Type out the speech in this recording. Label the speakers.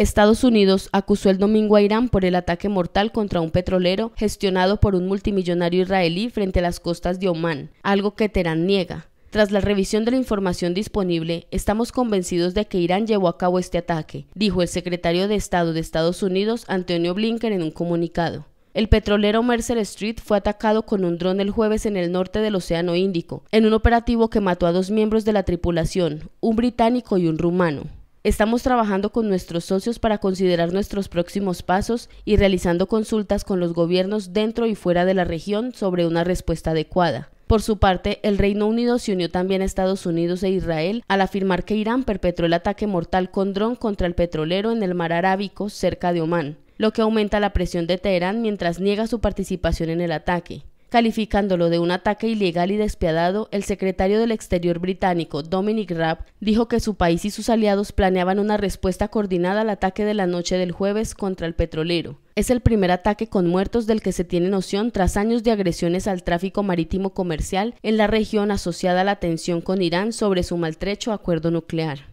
Speaker 1: Estados Unidos acusó el domingo a Irán por el ataque mortal contra un petrolero gestionado por un multimillonario israelí frente a las costas de Omán, algo que Teherán niega. Tras la revisión de la información disponible, estamos convencidos de que Irán llevó a cabo este ataque, dijo el secretario de Estado de Estados Unidos, Antonio Blinken, en un comunicado. El petrolero Mercer Street fue atacado con un dron el jueves en el norte del Océano Índico, en un operativo que mató a dos miembros de la tripulación, un británico y un rumano. Estamos trabajando con nuestros socios para considerar nuestros próximos pasos y realizando consultas con los gobiernos dentro y fuera de la región sobre una respuesta adecuada. Por su parte, el Reino Unido se unió también a Estados Unidos e Israel al afirmar que Irán perpetró el ataque mortal con dron contra el petrolero en el mar Arábico cerca de Omán, lo que aumenta la presión de Teherán mientras niega su participación en el ataque. Calificándolo de un ataque ilegal y despiadado, el secretario del Exterior británico, Dominic Raab, dijo que su país y sus aliados planeaban una respuesta coordinada al ataque de la noche del jueves contra el petrolero. Es el primer ataque con muertos del que se tiene noción tras años de agresiones al tráfico marítimo comercial en la región asociada a la tensión con Irán sobre su maltrecho acuerdo nuclear.